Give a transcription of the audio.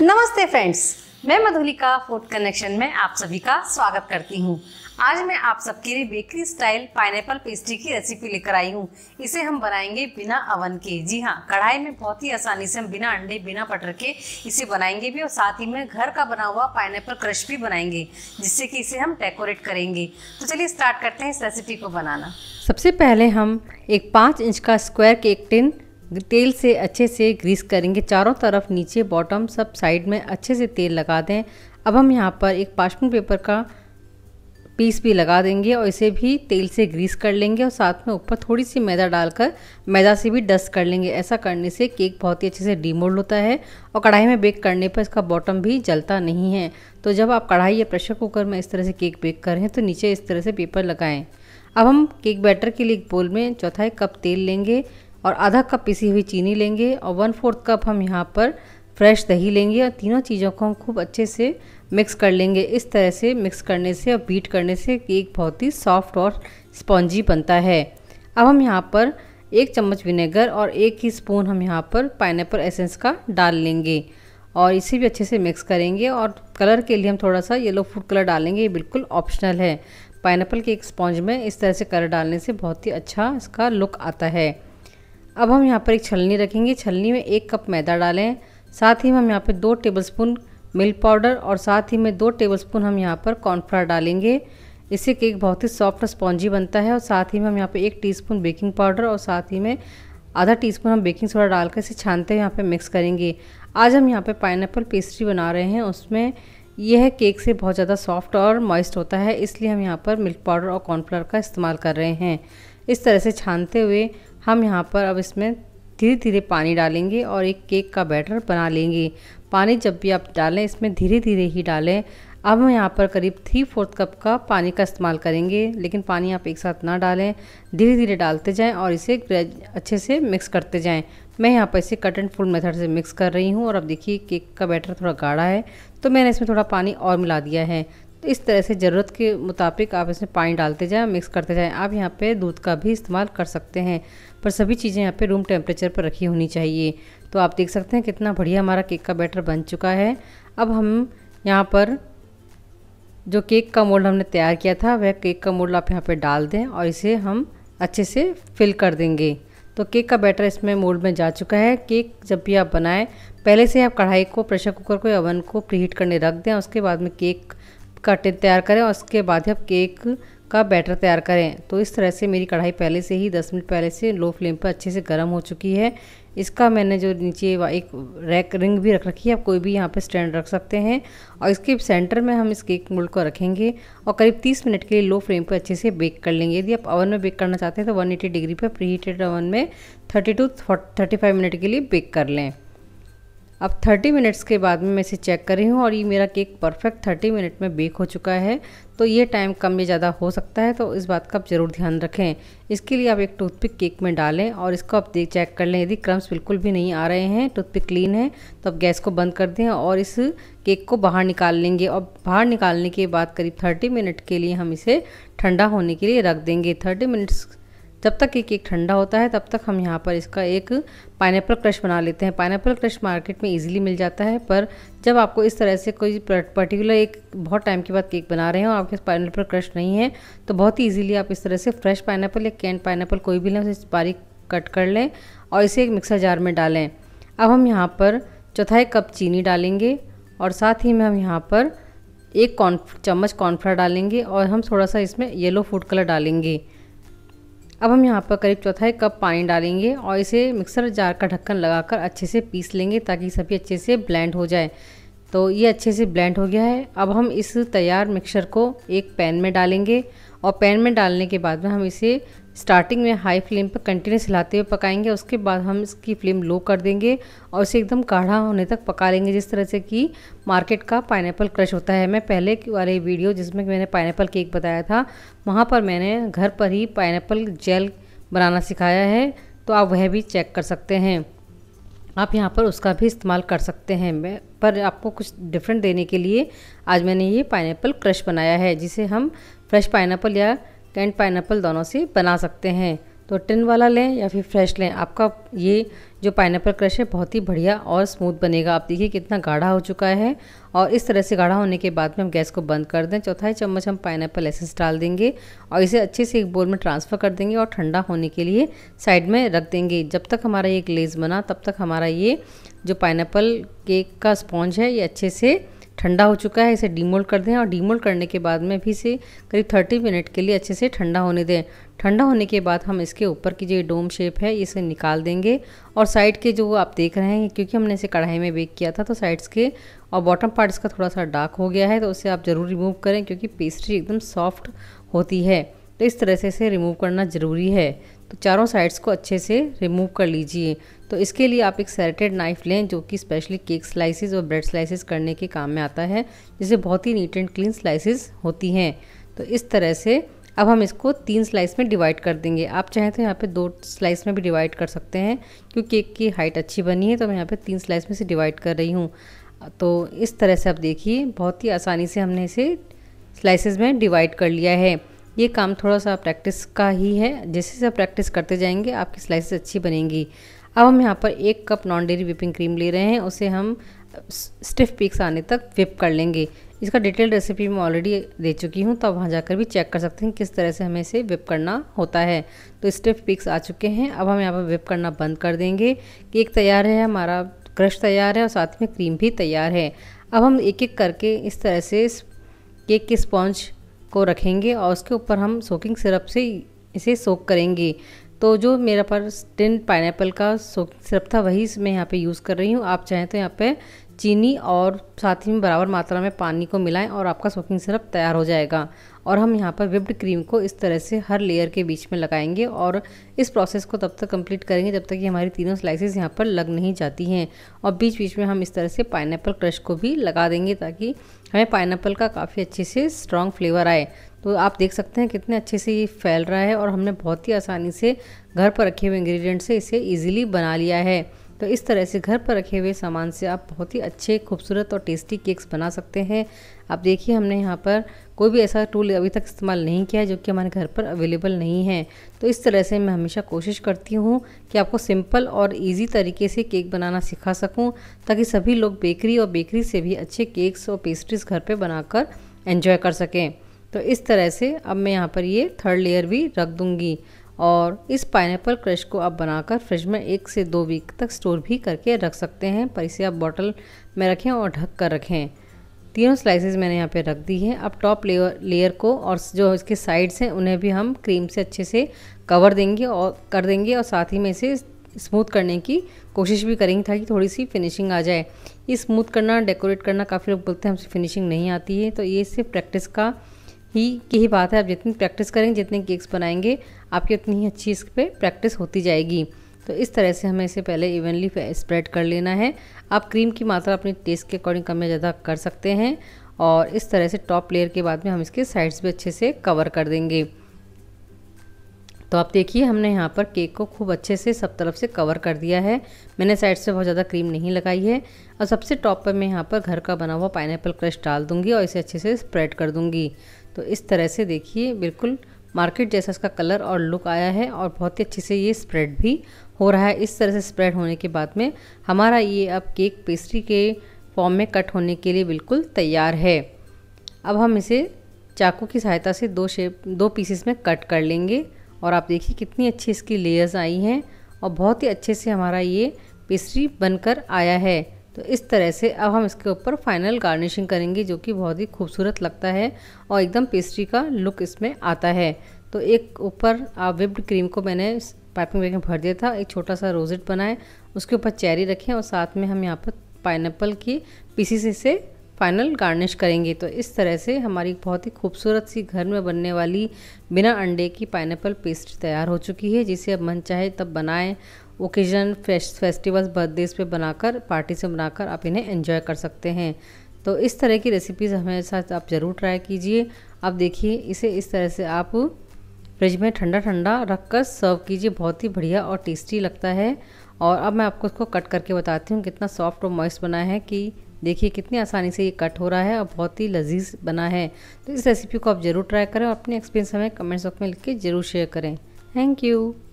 नमस्ते फ्रेंड्स मैं Madhulika food connection में आप सभी का स्वागत करती हूँ आज मैं आप सबके लिए बेकरी स्टाइल पाइनएप्पल पेस्ट्री की रेसिपी लेकर आई हूँ इसे हम बनाएंगे बिना अवन के जी हाँ कढ़ाई में बहुत ही आसानी से हम बिना अंडे बिना बटर के इसे बनाएंगे भी और साथ ही में घर का बना हुआ पाइनएप्पल क्रश भी बनाएंगे जिससे कि इसे हम डेकोरेट करेंगे तो चलिए स्टार्ट करते हैं इस रेसिपी को बनाना सबसे पहले हम एक पाँच इंच का स्क्वायर केक टिन तेल से अच्छे से ग्रीस करेंगे चारों तरफ नीचे बॉटम सब साइड में अच्छे से तेल लगा दें अब हम यहाँ पर एक पार्शमिंग पेपर का पीस भी लगा देंगे और इसे भी तेल से ग्रीस कर लेंगे और साथ में ऊपर थोड़ी सी मैदा डालकर मैदा से भी डस्ट कर लेंगे ऐसा करने से केक बहुत ही अच्छे से डीमोल्ड होता है और कढ़ाई में बेक करने पर इसका बॉटम भी जलता नहीं है तो जब आप कढ़ाई या प्रेशर कुकर में इस तरह से केक बेक कर रहे हैं तो नीचे इस तरह से पेपर लगाएँ अब हम केक बैटर के लिए एक बोल में चौथाई कप तेल लेंगे और आधा कप पिसी हुई चीनी लेंगे और वन फोर्थ कप हम यहाँ पर फ्रेश दही लेंगे और तीनों चीज़ों को हम खूब अच्छे से मिक्स कर लेंगे इस तरह से मिक्स करने से और बीट करने से केक बहुत ही सॉफ्ट और स्पॉन्जी बनता है अब हम यहाँ पर एक चम्मच विनेगर और एक ही स्पून हम यहाँ पर पाइनएप्पल एसेंस का डाल लेंगे और इसे भी अच्छे से मिक्स करेंगे और कलर के लिए हम थोड़ा सा येलो फूड कलर डालेंगे ये बिल्कुल ऑप्शनल है पाइनएप्पल के एक स्पॉन्ज में इस तरह से कलर डालने से बहुत ही अच्छा इसका लुक आता है अब हम यहाँ पर एक छलनी रखेंगे छलनी में एक कप मैदा डालें साथ ही हम यहाँ पर दो टेबलस्पून मिल्क पाउडर और साथ ही में दो टेबलस्पून हम यहाँ पर कॉर्नफ्लावर डालेंगे इससे केक बहुत ही सॉफ्ट और स्पॉन्जी बनता है और साथ ही में हम यहाँ पर एक टीस्पून बेकिंग पाउडर और साथ ही में आधा टीस्पून हम बेकिंग सोडा डालकर इसे छानते हुए यहाँ पर मिक्स करेंगे आज हम यहाँ पर पाइन पेस्ट्री बना रहे हैं उसमें यह केक से बहुत ज़्यादा सॉफ्ट और मॉइस्ट होता है इसलिए हम यहाँ पर मिल्क पाउडर और कॉर्नफ्लावर का इस्तेमाल कर रहे हैं इस तरह से छानते हुए हम यहाँ पर अब इसमें धीरे धीरे पानी डालेंगे और एक केक का बैटर बना लेंगे पानी जब भी आप डालें इसमें धीरे धीरे ही डालें अब हम यहाँ पर करीब थ्री फोर्थ कप का पानी का इस्तेमाल करेंगे लेकिन पानी आप एक साथ ना डालें धीरे धीरे डालते जाएं और इसे अच्छे से मिक्स करते जाएं मैं यहाँ पर इसे कट एंड फुल मेथड से मिक्स कर रही हूँ और अब देखिए केक का बैटर थोड़ा गाढ़ा है तो मैंने इसमें थोड़ा पानी और मिला दिया है इस तरह से ज़रूरत के मुताबिक आप इसमें पानी डालते जाएँ मिक्स करते जाएँ आप यहाँ पे दूध का भी इस्तेमाल कर सकते हैं पर सभी चीज़ें यहाँ पे रूम टेम्परेचर पर रखी होनी चाहिए तो आप देख सकते हैं कितना बढ़िया हमारा केक का बैटर बन चुका है अब हम यहाँ पर जो केक का मोल्ड हमने तैयार किया था वह केक का मोल्ड आप यहाँ पर डाल दें और इसे हम अच्छे से फिल कर देंगे तो केक का बैटर इसमें मोल्ड में जा चुका है केक जब भी आप बनाएं पहले से आप कढ़ाई को प्रेशर कुकर को या ओवन को प्रीहीट करने रख दें उसके बाद में केक टिन तैयार करें और उसके बाद ही आप केक का बैटर तैयार करें तो इस तरह से मेरी कढ़ाई पहले से ही 10 मिनट पहले से लो फ्लेम पर अच्छे से गर्म हो चुकी है इसका मैंने जो नीचे एक रैक रिंग भी रख रखी है आप कोई भी यहाँ पे स्टैंड रख सकते हैं और इसके सेंटर में हम इस केक मोल्ड को रखेंगे और करीब 30 मिनट के लिए लो फ्लेम पर अच्छे से बेक कर लेंगे यदि आप ओवन में बेक करना चाहते हैं तो 180 डिग्री पर प्री हीटेड ओवन में 30 टू 35 मिनट के लिए बेक कर लें अब 30 मिनट्स के बाद में मैं इसे चेक कर रही हूँ और ये मेरा केक परफेक्ट 30 मिनट में बेक हो चुका है तो ये टाइम कम या ज़्यादा हो सकता है तो इस बात का आप ज़रूर ध्यान रखें इसके लिए आप एक टूथपिक केक में डालें और इसको आप देख चेक कर लें यदि क्रम्स बिल्कुल भी नहीं आ रहे हैं टूथपिक क्लीन है तो आप गैस को बंद कर दें और इस केक को बाहर निकाल लेंगे और बाहर निकालने के बाद करीब थर्टी मिनट के लिए हम इसे ठंडा होने के लिए रख देंगे थर्टी मिनट्स जब तक ये केक ठंडा होता है तब तक हम यहाँ पर इसका एक पाइनएप्पल क्रश बना लेते हैं पाइनएप्पल क्रश मार्केट में इजीली मिल जाता है पर जब आपको इस तरह से कोई पर्टिकुलर एक बहुत टाइम के बाद केक बना रहे हैं और आपके पाइनएप्पल क्रश नहीं है तो बहुत ही ईजिली आप इस तरह से फ्रेश पाइनएप्पल या कैंड पाइनएप्पल कोई भी लें उसे बारीक कट कर लें और इसे एक मिक्सर जार में डालें अब हम यहाँ पर चौथाई कप चीनी डालेंगे और साथ ही में हम यहाँ पर एक कॉर्न चम्मच कॉर्नफ्लावर डालेंगे और हम थोड़ा सा इसमें येलो फूड कलर डालेंगे अब हम यहाँ पर करीब चौथाई कप पानी डालेंगे और इसे मिक्सर जार का ढक्कन लगाकर अच्छे से पीस लेंगे ताकि सभी अच्छे से ब्लेंड हो जाए तो ये अच्छे से ब्लेंड हो गया है अब हम इस तैयार मिक्सर को एक पैन में डालेंगे और पैन में डालने के बाद में हम इसे स्टार्टिंग में हाई फ्लेम पर कंटिन्यूस हिलाते हुए पकाएंगे उसके बाद हम इसकी फ्लेम लो कर देंगे और इसे एकदम काढ़ा होने तक पका लेंगे जिस तरह से कि मार्केट का पाइनएप्पल क्रश होता है मैं पहले वाले वीडियो जिसमें मैंने पाइनएप्पल केक बताया था वहाँ पर मैंने घर पर ही पाइन जेल बनाना सिखाया है तो आप वह भी चेक कर सकते हैं आप यहाँ पर उसका भी इस्तेमाल कर सकते हैं मैं पर आपको कुछ डिफरेंट देने के लिए आज मैंने ये पाइनएप्पल क्रश बनाया है जिसे हम फ्रेश पाइनएप्पल या टेंट पाइनएप्पल दोनों से बना सकते हैं तो टिन वाला लें या फिर फ्रेश लें आपका ये जो पाइनएप्पल क्रश है बहुत ही बढ़िया और स्मूथ बनेगा आप देखिए कितना गाढ़ा हो चुका है और इस तरह से गाढ़ा होने के बाद में हम गैस को बंद कर दें चौथाई चम्मच हम पाइनएप्पल एसेंस डाल देंगे और इसे अच्छे से एक बोल में ट्रांसफ़र कर देंगे और ठंडा होने के लिए साइड में रख देंगे जब तक हमारा ये ग्लेज बना तब तक हमारा ये जो पाइनएप्पल केक का स्पॉन्ज है ये अच्छे से ठंडा हो चुका है इसे डीमोल्ड कर दें और डीमोल्ड करने के बाद में भी इसे करीब 30 मिनट के लिए अच्छे से ठंडा होने दें ठंडा होने के बाद हम इसके ऊपर की जो डोम शेप है इसे निकाल देंगे और साइड के जो आप देख रहे हैं क्योंकि हमने इसे कढ़ाई में बेक किया था तो साइड्स के और बॉटम पार्ट इसका थोड़ा सा डार्क हो गया है तो उसे आप ज़रूर रिमूव करें क्योंकि पेस्ट्री एकदम सॉफ्ट होती है तो इस तरह से इसे रिमूव करना ज़रूरी है तो चारों साइड्स को अच्छे से रिमूव कर लीजिए तो इसके लिए आप एक सेरेटेड नाइफ़ लें जो कि स्पेशली केक स्लाइसेस और ब्रेड स्लाइसेस करने के काम में आता है जिससे बहुत ही नीट एंड क्लीन स्लाइसेस होती हैं तो इस तरह से अब हम इसको तीन स्लाइस में डिवाइड कर देंगे आप चाहें तो यहाँ पे दो स्लाइस में भी डिवाइड कर सकते हैं क्योंकि केक की हाइट अच्छी बनी है तो मैं यहाँ पे तीन स्लाइस में से डिवाइड कर रही हूँ तो इस तरह से आप देखिए बहुत ही आसानी से हमने इसे स्लाइसेस में डिवाइड कर लिया है ये काम थोड़ा सा प्रैक्टिस का ही है जैसे जैसे आप प्रैक्टिस करते जाएंगे आपकी स्लाइसेस अच्छी बनेंगी अब हम यहाँ पर एक cup non dairy whipping cream ले रहे हैं उसे हम स्टिफ पीक्स आने तक विप कर लेंगे इसका डिटेल रेसिपी मैं ऑलरेडी दे चुकी हूँ तो आप वहाँ जाकर भी चेक कर सकते हैं किस तरह से हमें इसे विप करना होता है तो स्टिफ पीक्स आ चुके हैं अब हम यहाँ पर विप करना बंद कर देंगे केक तैयार है हमारा क्रश तैयार है और साथ में क्रीम भी तैयार है अब हम एक एक करके इस तरह से केक के स्पॉन्ज को रखेंगे और उसके ऊपर हम सोकिंग सिरप से इसे सोक करेंगे तो जो मेरा पर टिन पाइनएप्पल का सोकिंग सिरप था वही मैं यहाँ पे यूज़ कर रही हूँ आप चाहें तो यहाँ पे चीनी और साथ ही में बराबर मात्रा में पानी को मिलाएं और आपका सोकिंग सिरप तैयार हो जाएगा और हम यहाँ पर विप्ड क्रीम को इस तरह से हर लेयर के बीच में लगाएंगे और इस प्रोसेस को तब तक कंप्लीट करेंगे जब तक कि हमारी तीनों स्लाइसेस यहाँ पर लग नहीं जाती हैं और बीच बीच में हम इस तरह से पाइन क्रश को भी लगा देंगे ताकि हमें पाइन का काफ़ी अच्छे से स्ट्रॉन्ग फ्लेवर आए तो आप देख सकते हैं कितने अच्छे से ये फैल रहा है और हमने बहुत ही आसानी से घर पर रखे हुए इंग्रीडियंट से इसे ईजिली बना लिया है तो इस तरह से घर पर रखे हुए सामान से आप बहुत ही अच्छे खूबसूरत और टेस्टी केक्स बना सकते हैं आप देखिए हमने यहाँ पर कोई भी ऐसा टूल अभी तक इस्तेमाल नहीं किया है जो कि हमारे घर पर अवेलेबल नहीं है तो इस तरह से मैं हमेशा कोशिश करती हूँ कि आपको सिंपल और इजी तरीके से केक बनाना सिखा सकूँ ताकि सभी लोग बेकरी और बेकरी से भी अच्छे केक्स और पेस्ट्रीज घर पर बनाकर एंजॉय कर सकें तो इस तरह से अब मैं यहाँ पर ये थर्ड लेयर भी रख दूँगी और इस पाइनएप्पल क्रश को आप बनाकर फ्रिज में एक से दो वीक तक स्टोर भी करके रख सकते हैं पर इसे आप बॉटल में रखें और ढक कर रखें तीनों स्लाइसेस मैंने यहाँ पे रख दी है अब टॉप लेयर लेयर को और जो इसके साइड्स हैं उन्हें भी हम क्रीम से अच्छे से कवर देंगे और कर देंगे और साथ ही में इसे स्मूथ करने की कोशिश भी करेंगे ताकि थोड़ी सी फिनिशिंग आ जाए ये स्मूथ करना डेकोरेट करना काफ़ी लोग बोलते हैं हमसे फिनिशिंग नहीं आती है तो ये सिर्फ प्रैक्टिस का ही की ही बात है आप जितनी प्रैक्टिस करेंगे जितने केक्स बनाएंगे आपकी उतनी ही अच्छी इस पर प्रैक्टिस होती जाएगी तो इस तरह से हमें इसे पहले इवनली स्प्रेड कर लेना है आप क्रीम की मात्रा अपने टेस्ट के अकॉर्डिंग कम या ज़्यादा कर सकते हैं और इस तरह से टॉप लेयर के बाद में हम इसके साइड्स भी अच्छे से कवर कर देंगे तो आप देखिए हमने यहाँ पर केक को खूब अच्छे से सब तरफ से कवर कर दिया है मैंने साइड से बहुत ज़्यादा क्रीम नहीं लगाई है और सबसे टॉप पर मैं यहाँ पर घर का बना हुआ पाइनएप्पल क्रश डाल दूँगी और इसे अच्छे से स्प्रेड कर दूँगी तो इस तरह से देखिए बिल्कुल मार्केट जैसा इसका कलर और लुक आया है और बहुत ही अच्छे से ये स्प्रेड भी हो रहा है इस तरह से स्प्रेड होने के बाद में हमारा ये अब केक पेस्ट्री के फॉर्म में कट होने के लिए बिल्कुल तैयार है अब हम इसे चाकू की सहायता से दो शेप दो पीसेस में कट कर लेंगे और आप देखिए कितनी अच्छी इसकी लेयर्स आई हैं और बहुत ही अच्छे से हमारा ये पेस्ट्री बनकर आया है तो इस तरह से अब हम इसके ऊपर फाइनल गार्निशिंग करेंगे जो कि बहुत ही खूबसूरत लगता है और एकदम पेस्ट्री का लुक इसमें आता है तो एक ऊपर विप्ड क्रीम को मैंने पाइपिंग बैग में भर दिया था एक छोटा सा रोजेट बनाए उसके ऊपर चेरी रखें और साथ में हम यहाँ पर पाइनएप्पल की पीसीस से फाइनल गार्निश करेंगे तो इस तरह से हमारी बहुत ही खूबसूरत सी घर में बनने वाली बिना अंडे की पाइनएप्पल पेस्ट तैयार हो चुकी है जिसे अब मन चाहे तब बनाएं ओकेजन फेस्टिवल्स बर्थडेज पे बनाकर पार्टी से बनाकर आप इन्हें एंजॉय कर सकते हैं तो इस तरह की रेसिपीज़ हमारे साथ आप ज़रूर ट्राई कीजिए आप देखिए इसे इस तरह से आप फ्रिज में ठंडा ठंडा रख कर सर्व कीजिए बहुत ही बढ़िया और टेस्टी लगता है और अब मैं आपको इसको कट करके बताती हूँ कितना सॉफ्ट और मॉइस्ट बना है कि देखिए कितनी आसानी से ये कट हो रहा है और बहुत ही लजीज बना है तो इस रेसिपी को आप ज़रूर ट्राई करें और अपने एक्सपीरियंस हमें कमेंट्स बॉक्स में लिख के ज़रूर शेयर करें थैंक यू